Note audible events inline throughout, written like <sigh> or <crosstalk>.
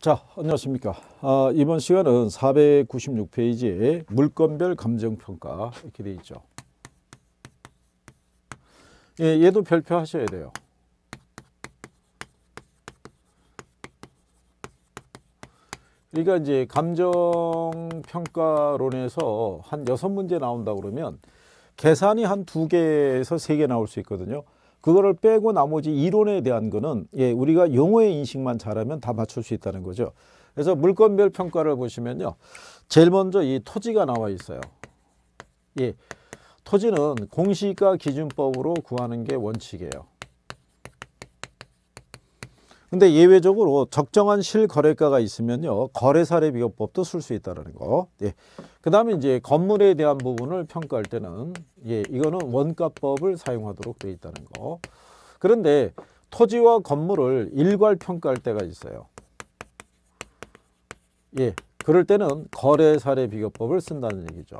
자 안녕하십니까 아, 이번 시간은 496페이지에 물건별 감정평가 이렇게 되어 있죠 예, 얘도 별표하셔야 돼요 그러니까 이제 감정평가론에서 한여 문제 나온다 그러면 계산이 한 두 개에서 세 개 나올 수 있거든요 그거를 빼고 나머지 이론에 대한 거는 예, 우리가 용어의 인식만 잘하면 다 맞출 수 있다는 거죠. 그래서 물건별 평가를 보시면요. 제일 먼저 이 토지가 나와 있어요. 예. 토지는 공시가 기준법으로 구하는 게 원칙이에요. 근데 예외적으로 적정한 실거래가가 있으면요. 거래사례 비교법도 쓸 수 있다는 거. 예. 그 다음에 이제 건물에 대한 부분을 평가할 때는 예, 이거는 원가법을 사용하도록 돼 있다는 거. 그런데 토지와 건물을 일괄 평가할 때가 있어요. 예, 그럴 때는 거래사례 비교법을 쓴다는 얘기죠.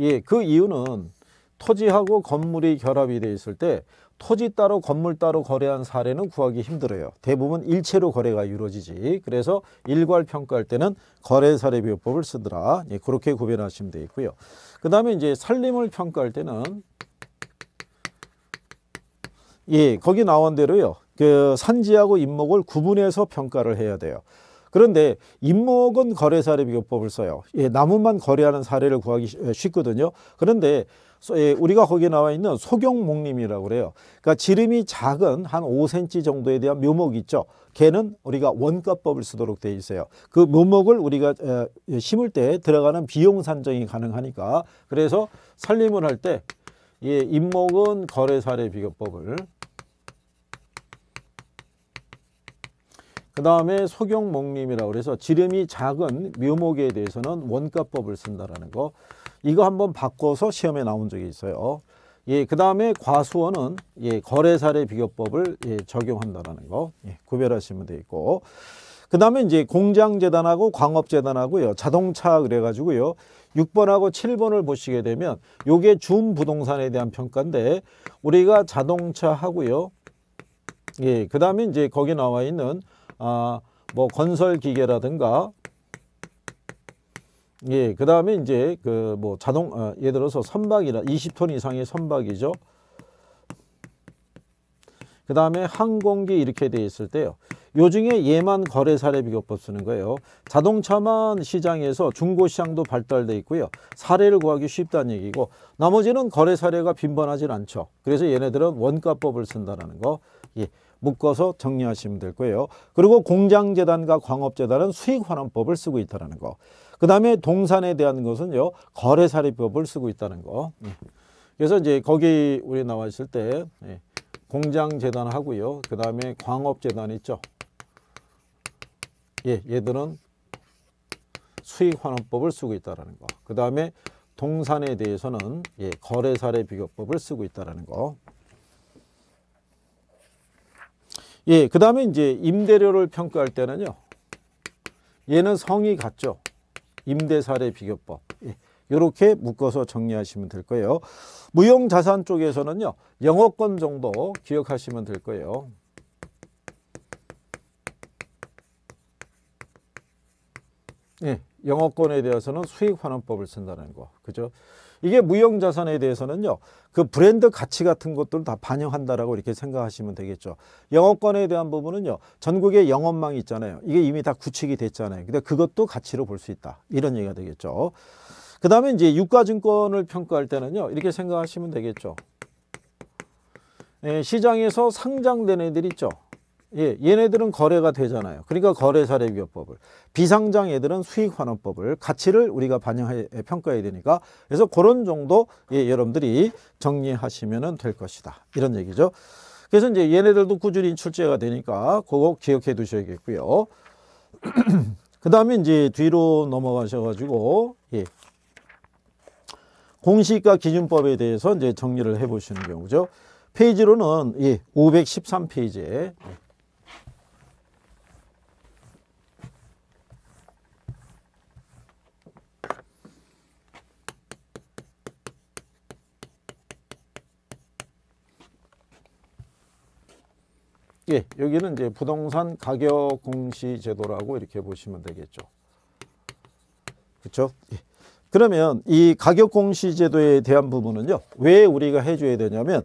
예, 그 이유는 토지하고 건물이 결합이 돼 있을 때 토지 따로 건물 따로 거래한 사례는 구하기 힘들어요. 대부분 일체로 거래가 이루어지지. 그래서 일괄 평가할 때는 거래사례비법을 쓰더라. 예, 그렇게 구별하시면 되겠고요. 그 다음에 이제 살림을 평가할 때는 예, 거기 나온 대로요. 그 산지하고 임목을 구분해서 평가를 해야 돼요. 그런데 임목은 거래사례비교법을 써요. 예, 나무만 거래하는 사례를 구하기 어, 쉽거든요. 그런데 예, 우리가 거기에 나와 있는 소경목림이라고 그래요. 그러니까 지름이 작은 한 5cm 정도에 대한 묘목 있죠. 걔는 우리가 원가법을 쓰도록 되어 있어요. 그 묘목을 우리가 예, 심을 때 들어가는 비용 산정이 가능하니까 그래서 살림을 할때 예, 임목은 거래사례 비교법을 그 다음에 소경목림이라고 그서 지름이 작은 묘목에 대해서는 원가법을 쓴다라는 거 이거 한번 바꿔서 시험에 나온 적이 있어요. 예, 그 다음에 과수원은 예, 거래사례 비교법을 예, 적용한다라는 거 예, 구별하시면 되겠고 그 다음에 이제 공장재단하고 광업재단하고요 자동차 그래가지고요 6번하고 7번을 보시게 되면 요게 준 부동산에 대한 평가인데 우리가 자동차하고요 예그 다음에 이제 거기 나와 있는 아뭐 건설 기계라든가 예, 그 다음에 이제 그 뭐 자동, 어, 예를 들어서 선박이라 20톤 이상의 선박이죠. 그 다음에 항공기 이렇게 돼 있을 때요. 요 중에 예만 거래사례 비교법 쓰는 거예요. 자동차만 시장에서 중고시장도 발달돼 있고요. 사례를 구하기 쉽다는 얘기고 나머지는 거래사례가 빈번하진 않죠. 그래서 얘네들은 원가법을 쓴다는 거. 예. 묶어서 정리하시면 될 거예요. 그리고 공장재단과 광업재단은 수익환원법을 쓰고 있다는 거. 그 다음에 동산에 대한 것은요, 거래사례법을 쓰고 있다는 거. 음. 그래서 이제 거기 우리 나와 있을 때 예, 공장재단 하고요. 그 다음에 광업재단 있죠. 예, 얘들은 수익환원법을 쓰고 있다는 거. 그 다음에 동산에 대해서는 예, 거래사례 비교법을 쓰고 있다는 거. 예, 그 다음에 이제 임대료를 평가할 때는요. 얘는 성이 같죠. 임대 사례 비교법 이렇게 예, 묶어서 정리하시면 될 거예요. 무형 자산 쪽에서는요. 영어권 정도 기억하시면 될 거예요. 예, 영어권에 대해서는 수익환원법을 쓴다는 거. 그죠? 이게 무형자산에 대해서는요. 그 브랜드 가치 같은 것들을 다 반영한다라고 이렇게 생각하시면 되겠죠. 영업권에 대한 부분은요. 전국의 영업망이 있잖아요. 이게 이미 다 구축이 됐잖아요. 근데 그것도 가치로 볼 수 있다. 이런 얘기가 되겠죠. 그 다음에 이제 유가증권을 평가할 때는요. 이렇게 생각하시면 되겠죠. 예, 시장에서 상장된 애들 있죠. 예, 얘네들은 거래가 되잖아요. 그러니까 거래사례비교법을. 비상장 애들은 수익환원법을 가치를 우리가 반영해 평가해야 되니까 그래서 그런 정도 예, 여러분들이 정리하시면 될 것이다. 이런 얘기죠. 그래서 이제 얘네들도 꾸준히 출제가 되니까 그거 기억해 두셔야겠고요. <clears throat> 그 다음에 이제 뒤로 넘어가셔가지고 예. 공시가 기준법에 대해서 이제 정리를 해보시는 경우죠. 페이지로는 예, 513페이지에 예. 예, 여기는 이제 부동산 가격 공시 제도라고 이렇게 보시면 되겠죠. 그렇죠? 예. 그러면 이 가격 공시 제도에 대한 부분은요. 왜 우리가 해줘야 되냐면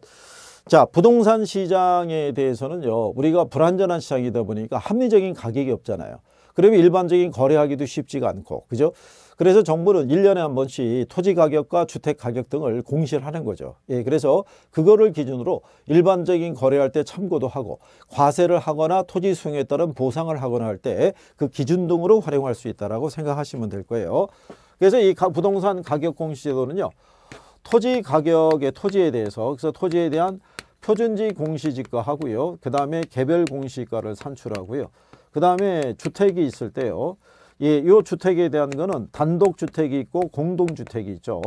자 부동산 시장에 대해서는요. 우리가 불안전한 시장이다 보니까 합리적인 가격이 없잖아요. 그러면 일반적인 거래하기도 쉽지가 않고 그죠? 그래서 정부는 1년에한 번씩 토지 가격과 주택 가격 등을 공시를 하는 거죠. 예, 그래서 그거를 기준으로 일반적인 거래할 때 참고도 하고 과세를 하거나 토지 수용에 따른 보상을 하거나 할 때 그 기준 등으로 활용할 수 있다라고 생각하시면 될 거예요. 그래서 이 부동산 가격 공시제도는요. 토지 가격의 토지에 대해서 그래서 토지에 대한 표준지 공시지가 하고요. 그 다음에 개별 공시가를 산출하고요. 그 다음에 주택이 있을 때요. 예, 요 주택에 대한 거는 단독주택이 있고 공동주택이 있죠.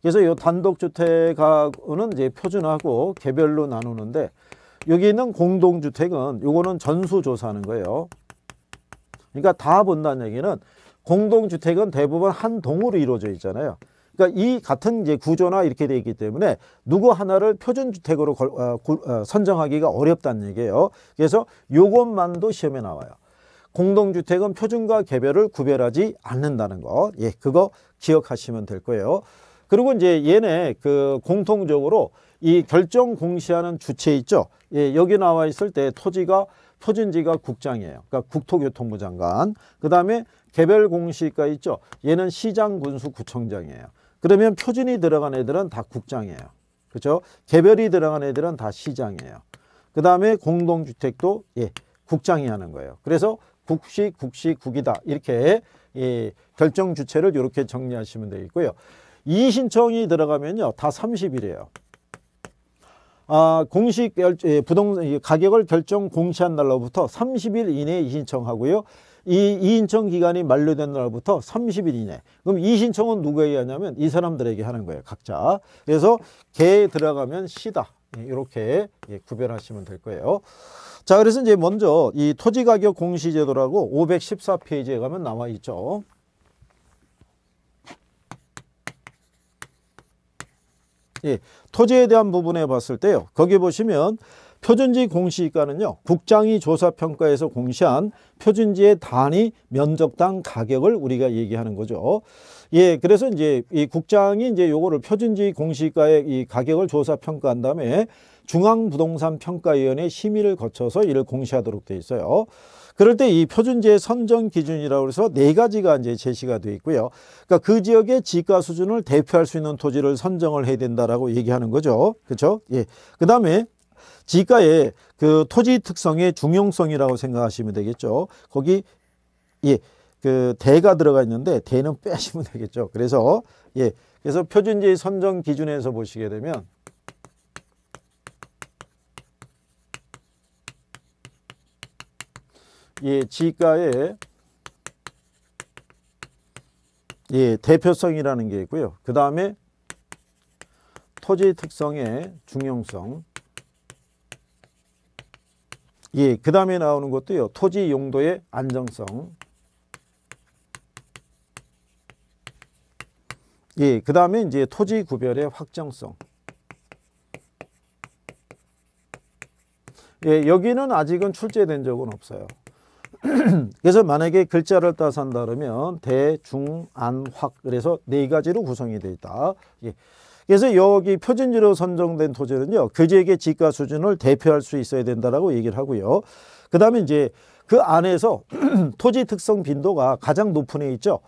그래서 요 단독주택하고는 이제 표준하고 개별로 나누는데 여기 있는 공동주택은 요거는 전수조사하는 거예요. 그러니까 다 본다는 얘기는 공동주택은 대부분 한 동으로 이루어져 있잖아요. 그러니까 이 같은 이제 구조나 이렇게 되어 있기 때문에 누구 하나를 표준주택으로 걸, 어, 구, 어, 선정하기가 어렵다는 얘기예요. 그래서 요것만도 시험에 나와요. 공동주택은 표준과 개별을 구별하지 않는다는 거. 예, 그거 기억하시면 될 거예요. 그리고 이제 얘네 그 공통적으로 이 결정 공시하는 주체 있죠. 예, 여기 나와 있을 때 토지가 표준지가 국장이에요. 그러니까 국토교통부 장관. 그다음에 개별 공시가 있죠. 얘는 시장 군수 구청장이에요. 그러면 표준이 들어간 애들은 다 국장이에요. 그렇죠? 개별이 들어간 애들은 다 시장이에요. 그다음에 공동주택도 예, 국장이 하는 거예요. 그래서 국시, 국시, 국이다. 이렇게 이 예, 결정 주체를 이렇게 정리하시면 되겠고요. 이 신청이 들어가면요. 다 30일이에요. 아, 공식 결, 예, 부동 가격을 결정 공시한 날로부터 30일 이내에 이 신청하고요. 이, 이 신청 기간이 만료된 날부터 30일 이내. 그럼 이 신청은 누구에게 하냐면 이 사람들에게 하는 거예요. 각자. 그래서 개에 들어가면 시다. 이렇게 예, 예, 구별하시면 될 거예요. 자, 그래서 이제 먼저 이 토지 가격 공시 제도라고 514페이지에 가면 나와 있죠. 예, 토지에 대한 부분에 봤을 때요. 거기 보시면 표준지 공시가는요. 국장이 조사평가에서 공시한 표준지의 단위 면적당 가격을 우리가 얘기하는 거죠. 예, 그래서 이제 이 국장이 이제 요거를 표준지 공시가의 이 가격을 조사 평가한 다음에 중앙부동산평가위원회 심의를 거쳐서 이를 공시하도록 되어 있어요. 그럴 때 이 표준지의 선정 기준이라고 해서 네 가지가 이제 제시가 되어 있고요. 그러니까 그 지역의 지가 수준을 대표할 수 있는 토지를 선정을 해야 된다라고 얘기하는 거죠. 그렇죠? 예. 그다음에 지가의 그 토지 특성의 중용성이라고 생각하시면 되겠죠. 거기 예. 그 대가 들어가 있는데 대는 빼시면 되겠죠. 그래서 예, 그래서 표준지 선정 기준에서 보시게 되면 예, 지가의 예, 대표성이라는 게 있고요. 그 다음에 토지 특성의 중용성. 예, 그 다음에 나오는 것도요. 토지 용도의 안정성. 예, 그 다음에 이제 토지 구별의 확정성. 예, 여기는 아직은 출제된 적은 없어요. <clears throat> 그래서 만약에 글자를 따서 한다면 대중안확 그래서 네 가지로 구성이 되어 있다. 예. 그래서 여기 표준지로 선정된 토지는요. 교재의 지가 수준을 대표할 수 있어야 된다라고 얘기를 하고요. 그다음에 이제 그 안에서 <clears throat> 토지 특성 빈도가 가장 높은 애 있죠.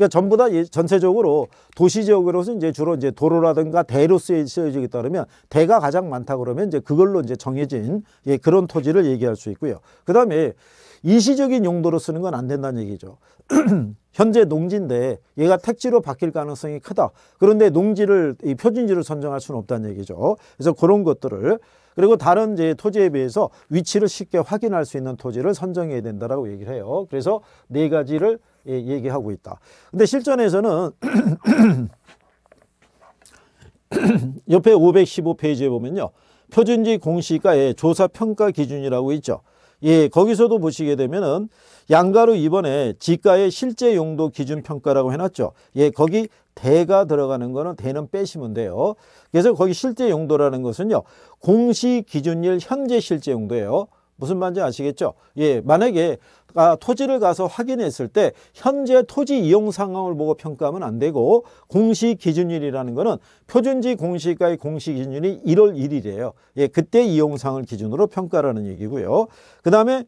그러니까 전부 다 전체적으로 도시 지역으로서 이제 주로 이제 도로라든가 대로 쓰여지기 따르면 대가 가장 많다 그러면 이제 그걸로 이제 정해진 예, 그런 토지를 얘기할 수 있고요. 그 다음에 일시적인 용도로 쓰는 건 안 된다는 얘기죠. <clears throat> 현재 농지인데 얘가 택지로 바뀔 가능성이 크다. 그런데 농지를 이 표준지를 선정할 수는 없다는 얘기죠. 그래서 그런 것들을 그리고 다른 이제 토지에 비해서 위치를 쉽게 확인할 수 있는 토지를 선정해야 된다라고 얘기를 해요. 그래서 네 가지를 예, 얘기하고 있다. 근데 실전에서는 <clears throat> 옆에 515페이지에 보면요. 표준지 공시가의 조사 평가 기준이라고 있죠. 예, 거기서도 보시게 되면은 양가로 이번에 지가의 실제 용도 기준 평가라고 해놨죠. 예, 거기 대가 들어가는 거는 대는 빼시면 돼요. 그래서 거기 실제 용도라는 것은요. 공시 기준일 현재 실제 용도예요. 무슨 말인지 아시겠죠? 예, 만약에 아, 토지를 가서 확인했을 때 현재 토지 이용 상황을 보고 평가하면 안 되고 공시 기준일이라는 거는 표준지 공시가의 공시 기준일이 1월 1일이에요. 예, 그때 이용 상을 황 기준으로 평가라는 얘기고요. 그다음에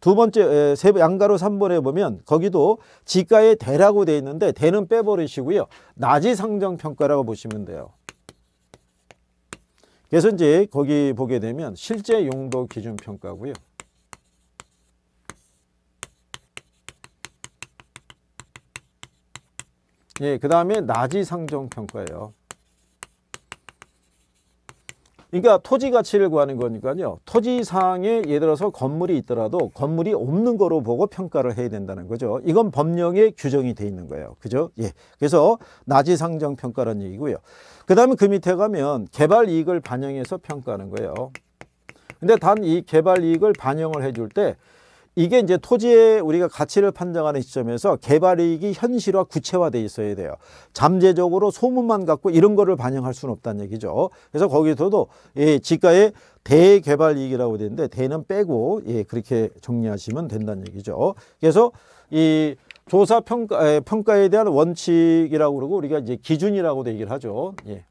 두 번째 세 양가로 3번에 보면 거기도 지가의 대라고 돼 있는데 대는 빼버리시고요. 낮이 상정 평가라고 보시면 돼요. 그래서 이제 거기 보게 되면 실제 용도 기준 평가고요. 예, 그 다음에 나지 상정 평가예요. 그러니까 토지 가치를 구하는 거니까요. 토지사항에 예를 들어서 건물이 있더라도 건물이 없는 거로 보고 평가를 해야 된다는 거죠. 이건 법령에 규정이 돼 있는 거예요. 그죠? 예. 그래서 나지 상정 평가라는 얘기고요. 그다음에 그 밑에 가면 개발 이익을 반영해서 평가하는 거예요. 근데 단 이 개발 이익을 반영을 해줄 때 이게 이제 토지의 우리가 가치를 판정하는 시점에서 개발이익이 현실화 구체화돼 있어야 돼요. 잠재적으로 소문만 갖고 이런 거를 반영할 수는 없다는 얘기죠. 그래서 거기서도 예, 지가의 대개발이익이라고 되는데 대는 빼고 예, 그렇게 정리하시면 된다는 얘기죠. 그래서 이 조사 평가, 평가에 대한 원칙이라고 그러고 우리가 이제 기준이라고도 얘기를 하죠. 예.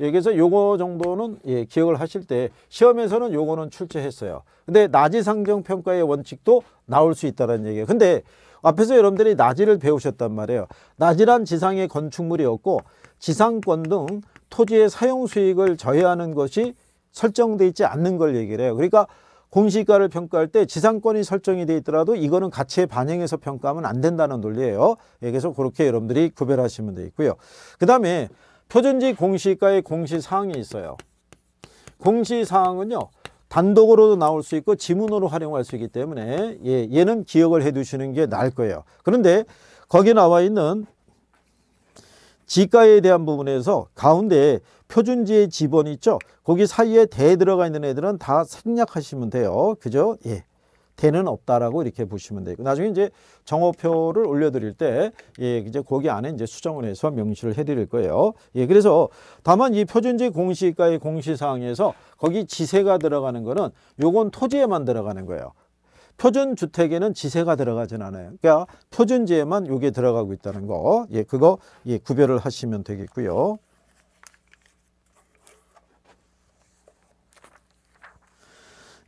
여기서 예, 요거 정도는 예, 기억을 하실 때 시험에서는 요거는 출제했어요. 근데 나지 상정 평가의 원칙도 나올 수 있다는 얘기예요. 근데 앞에서 여러분들이 나지를 배우셨단 말이에요. 나지란 지상의 건축물이었고 지상권 등 토지의 사용 수익을 저해하는 것이 설정돼 있지 않는 걸 얘기를 해요. 그러니까 공시가를 평가할 때 지상권이 설정이 돼 있더라도 이거는 가치에 반영해서 평가하면 안 된다는 논리예요. 예, 그래서 그렇게 여러분들이 구별하시면 되겠고요. 그 다음에 표준지 공시가의 공시사항이 있어요. 공시사항은요. 단독으로도 나올 수 있고 지문으로 활용할 수 있기 때문에 예, 얘는 기억을 해 두시는 게 나을 거예요. 그런데 거기 나와 있는 지가에 대한 부분에서 가운데 표준지의 지번 있죠. 거기 사이에 대 들어가 있는 애들은 다 생략하시면 돼요. 그죠? 예. 대는 없다라고 이렇게 보시면 되고 나중에 이제 정호표를 올려드릴 때 예, 이제 거기 안에 이제 수정을 해서 명시를 해드릴 거예요. 예, 그래서 다만 이 표준지 공시가의 공시사항에서 거기 지세가 들어가는 거는 요건 토지에만 들어가는 거예요. 표준 주택에는 지세가 들어가진 않아요. 그러니까 표준지에만 요게 들어가고 있다는 거, 예, 그거 예, 구별을 하시면 되겠고요.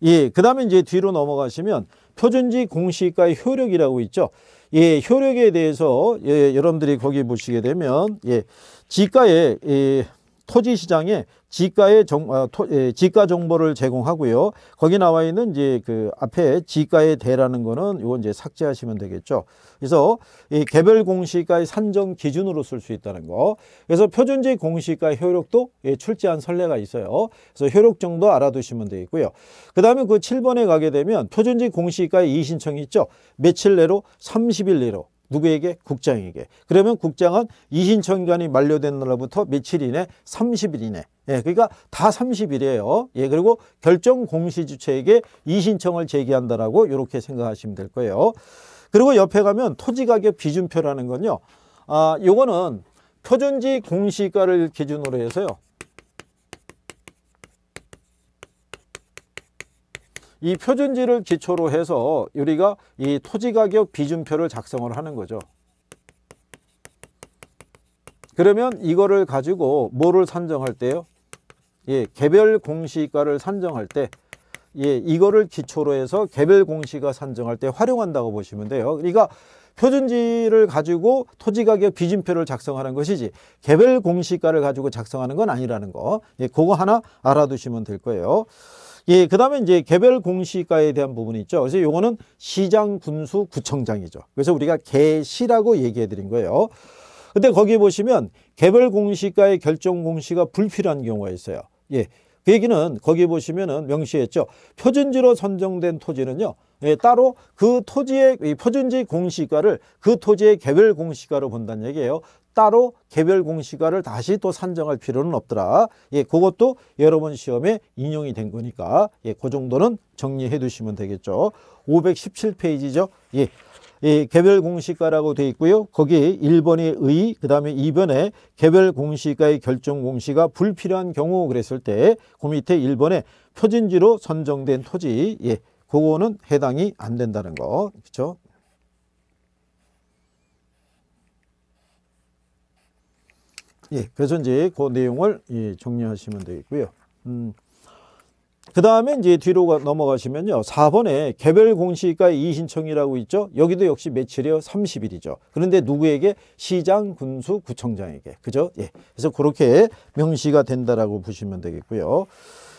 예, 그 다음에 이제 뒤로 넘어가시면 표준지 공시가의 효력이라고 있죠. 예, 효력에 대해서 예, 여러분들이 거기 보시게 되면 예, 지가의 예, 토지 시장에 지가의 정, 어, 토, 예, 지가 정보를 제공하고요. 거기 나와 있는 이제 그 앞에 지가의 대라는 거는 이건 이제 삭제하시면 되겠죠. 그래서 이 개별 공시가의 산정 기준으로 쓸 수 있다는 거. 그래서 표준지 공시가 효력도 예, 출제한 선례가 있어요. 그래서 효력 정도 알아두시면 되겠고요. 그다음에 그 7번에 가게 되면 표준지 공시가의 이신청이 의 있죠. 며칠 내로 30일 내로 누구에게? 국장에게. 그러면 국장은 이신청기간이 만료된 날로부터 며칠 이내 30일 이내 예, 그러니까 다 30일이에요. 예, 그리고 결정 공시 주체에게 이신청을 제기한다라고 이렇게 생각하시면 될 거예요. 그리고 옆에 가면 토지 가격 비준표라는 건요. 아, 요거는 표준지 공시가를 기준으로 해서요. 이 표준지를 기초로 해서 우리가 이 토지가격 비준표를 작성을 하는 거죠. 그러면 이거를 가지고 뭐를 산정할 때요? 예, 개별 공시가를 산정할 때 예, 이거를 기초로 해서 개별 공시가 산정할 때 활용한다고 보시면 돼요. 그러니까 표준지를 가지고 토지가격 비준표를 작성하는 것이지 개별 공시가를 가지고 작성하는 건 아니라는 거. 예, 그거 하나 알아두시면 될 거예요. 예, 그 다음에 이제 개별 공시가에 대한 부분이 있죠. 그래서 요거는 시장 군수 구청장이죠. 그래서 우리가 개시라고 얘기해 드린 거예요. 근데 거기 보시면 개별 공시가의 결정 공시가 불필요한 경우가 있어요. 예. 그 얘기는 거기 보시면은 명시했죠. 표준지로 선정된 토지는요. 예, 따로 그 토지의 표준지 공시가를 그 토지의 개별 공시가로 본다는 얘기예요. 따로 개별 공시가를 다시 또 산정할 필요는 없더라. 예, 그것도 여러분 시험에 인용이 된 거니까 예, 그 정도는 정리해 두시면 되겠죠. 517페이지죠. 예. 예, 개별 공시가라고 돼 있고요. 거기 1번의 의, 그 다음에 2번에 개별 공시가의 결정 공시가 불필요한 경우 그랬을 때, 그 밑에 1번에 표준지로 선정된 토지, 예, 그거는 해당이 안 된다는 거, 그렇죠? 예, 그래서 이제 그 내용을 예, 정리하시면 되겠고요. 음, 그 다음에 이제 뒤로 가, 넘어가시면요. 4번에 개별 공시가 이신청이라고 있죠. 여기도 역시 매출이요. 30일이죠. 그런데 누구에게? 시장, 군수, 구청장에게. 그죠? 예. 그래서 그렇게 명시가 된다라고 보시면 되겠고요.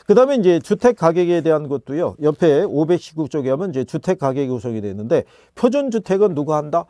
그 다음에 이제 주택 가격에 대한 것도요. 옆에 519쪽에 하면 이제 주택 가격이 구성이 되는데 표준 주택은 누가 한다?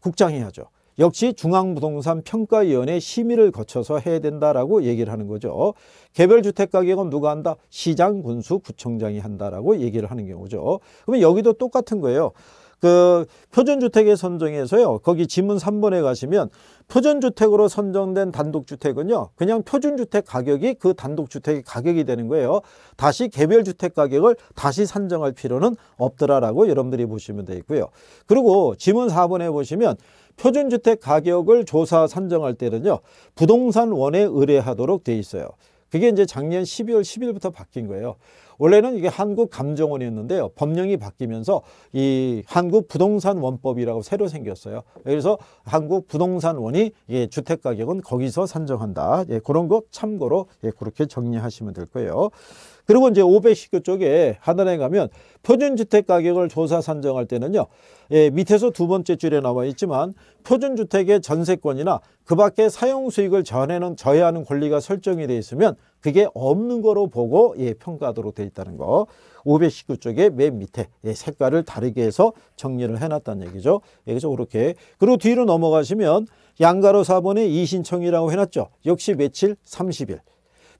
국장이 하죠. 역시 중앙부동산 평가위원회 심의를 거쳐서 해야 된다라고 얘기를 하는 거죠. 개별 주택 가격은 누가 한다? 시장, 군수, 구청장이 한다라고 얘기를 하는 경우죠. 그러면 여기도 똑같은 거예요. 그 표준주택의 선정에서요. 거기 지문 3번에 가시면 표준주택으로 선정된 단독주택은요. 그냥 표준주택 가격이 그 단독주택의 가격이 되는 거예요. 다시 개별주택 가격을 다시 산정할 필요는 없더라라고 여러분들이 보시면 되겠고요. 그리고 지문 4번에 보시면 표준주택 가격을 조사 산정할 때는요. 부동산원에 의뢰하도록 돼 있어요. 그게 이제 작년 12월 10일부터 바뀐 거예요. 원래는 이게 한국감정원이었는데요. 법령이 바뀌면서 이 한국부동산원법이라고 새로 생겼어요. 그래서 한국부동산원이 예, 주택가격은 거기서 산정한다. 예, 그런 거 참고로 예, 그렇게 정리하시면 될 거예요. 그리고 이제 500시교 쪽에 하단에 가면 표준주택 가격을 조사 산정할 때는요. 예, 밑에서 두 번째 줄에 나와 있지만 표준주택의 전세권이나 그 밖에 사용 수익을 전에는 저해하는 권리가 설정이 돼 있으면 그게 없는 거로 보고 예, 평가하도록 돼 있다는 거. 519 쪽에 맨 밑에 예, 색깔을 다르게 해서 정리를 해놨다는 얘기죠. 예, 그래서 그렇게. 그리고 뒤로 넘어가시면 양가로 4번에 이신청이라고 해놨죠. 역시 며칠 30일.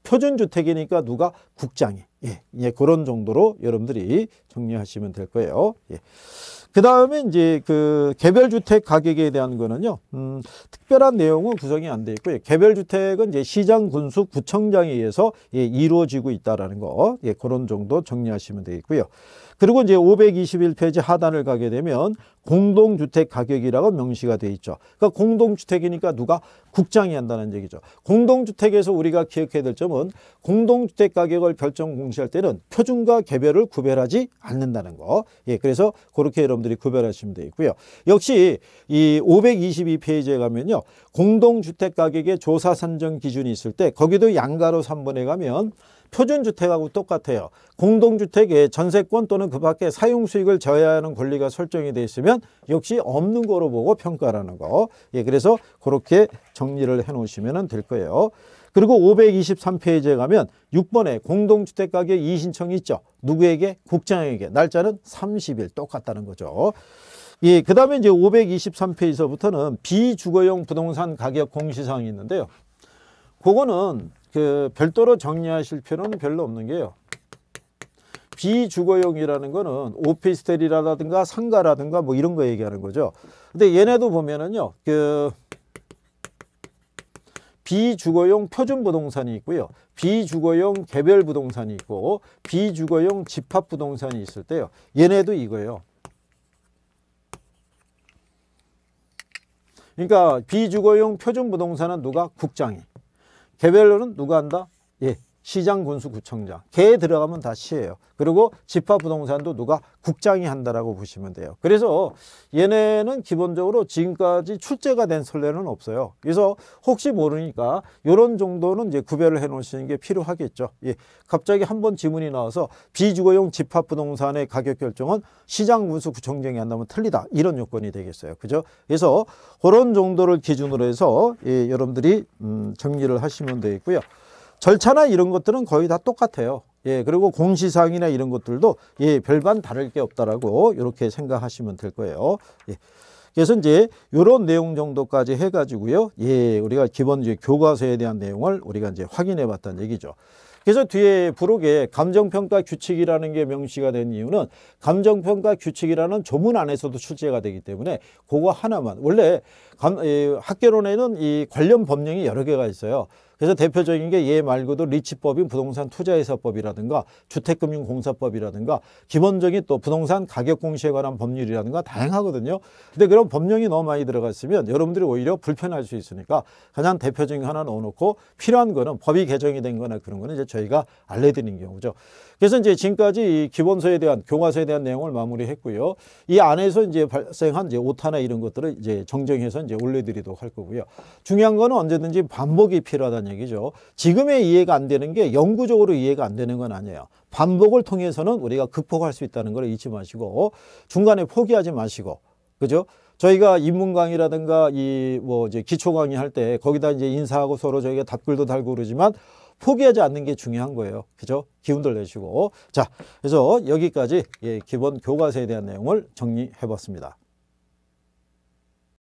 표준주택이니까 누가 국장이. 예, 예, 그런 정도로 여러분들이 정리하시면 될 거예요. 예. 그 다음에 이제 그 개별주택 가격에 대한 거는요, 음, 특별한 내용은 구성이 안 돼 있고요. 예, 개별주택은 이제 시장 군수 구청장에 의해서 예, 이루어지고 있다라는 거, 예, 그런 정도 정리하시면 되겠고요. 그리고 이제 521페이지 하단을 가게 되면 공동주택 가격이라고 명시가 돼 있죠. 그러니까 공동주택이니까 누가 국장이 한다는 얘기죠. 공동주택에서 우리가 기억해야 될 점은 공동주택 가격을 결정 공시할 때는 표준과 개별을 구별하지 않는다는 거. 예, 그래서 그렇게 여러분들이 구별하시면 되겠고요. 역시 이 522페이지에 가면요. 공동주택 가격의 조사 산정 기준이 있을 때 거기도 양가로 3번에 가면 표준주택하고 똑같아요. 공동주택의 전세권 또는 그 밖에 사용수익을 져야 하는 권리가 설정이 되어 있으면 역시 없는 거로 보고 평가라는 거. 예, 그래서 그렇게 정리를 해놓으시면 될 거예요. 그리고 523페이지에 가면 6번에 공동주택 가격 이의신청이 있죠. 누구에게? 국장에게. 날짜는 30일 똑같다는 거죠. 예, 그 다음에 이제 523페이지서부터는 비주거용 부동산 가격 공시사항이 있는데요. 그거는 그 별도로 정리하실 필요는 별로 없는 게요. 비주거용이라는 거는 오피스텔이라든가 상가라든가 뭐 이런 거 얘기하는 거죠. 근데 얘네도 보면은요. 그 비주거용 표준 부동산이 있고요. 비주거용 개별 부동산이 있고 비주거용 집합 부동산이 있을 때요. 얘네도 이거예요. 그러니까 비주거용 표준 부동산은 누가 국장이 개별로는 누가 한다? 예, 시장 군수 구청장 개 들어가면 다 시예요 그리고 집합부동산도 누가 국장이 한다라고 보시면 돼요 그래서 얘네는 기본적으로 지금까지 출제가 된선례는 없어요 그래서 혹시 모르니까 이런 정도는 이제 구별을 해 놓으시는 게 필요하겠죠 예, 갑자기 한 번 지문이 나와서 비주거용 집합부동산의 가격 결정은 시장 군수 구청장이 한다면 틀리다 이런 요건이 되겠어요 그죠 그래서 그런 정도를 기준으로 해서 예, 여러분들이 음, 정리를 하시면 되겠고요 절차나 이런 것들은 거의 다 똑같아요. 예, 그리고 공시사항이나 이런 것들도 예, 별반 다를 게 없다라고 이렇게 생각하시면 될 거예요. 예. 그래서 이제 이런 내용 정도까지 해가지고요. 예, 우리가 기본 이제 교과서에 대한 내용을 우리가 이제 확인해 봤다는 얘기죠. 그래서 뒤에 부록에 감정평가 규칙이라는 게 명시가 된 이유는 감정평가 규칙이라는 조문 안에서도 출제가 되기 때문에 그거 하나만 원래 감, 예, 학교론에는이 관련 법령이 여러 개가 있어요. 그래서 대표적인 게 얘 말고도 리치법인 부동산 투자회사법이라든가 주택금융공사법이라든가 기본적인 또 부동산 가격 공시에 관한 법률이라든가 다양하거든요. 근데 그런 법령이 너무 많이 들어가있으면 여러분들이 오히려 불편할 수 있으니까 가장 대표적인 하나 넣어놓고 필요한 거는 법이 개정이 된 거나 그런 거는 이제 저희가 알려드리는 경우죠. 그래서 이제 지금까지 이 기본서에 대한 교과서에 대한 내용을 마무리했고요. 이 안에서 이제 발생한 이제 오타나 이런 것들을 이제 정정해서 이제 올려드리도록 할 거고요. 중요한 거는 언제든지 반복이 필요하다는 얘기죠. 지금의 이해가 안 되는 게 영구적으로 이해가 안 되는 건 아니에요. 반복을 통해서는 우리가 극복할 수 있다는 걸 잊지 마시고 중간에 포기하지 마시고 그죠? 저희가 인문 강의라든가 이 뭐 이제 기초 강의 할 때 거기다 이제 인사하고 서로 저희가 답글도 달고 그러지만 포기하지 않는 게 중요한 거예요. 그죠? 기운들 내시고. 자, 그래서 여기까지 예, 기본 교과서에 대한 내용을 정리해 봤습니다.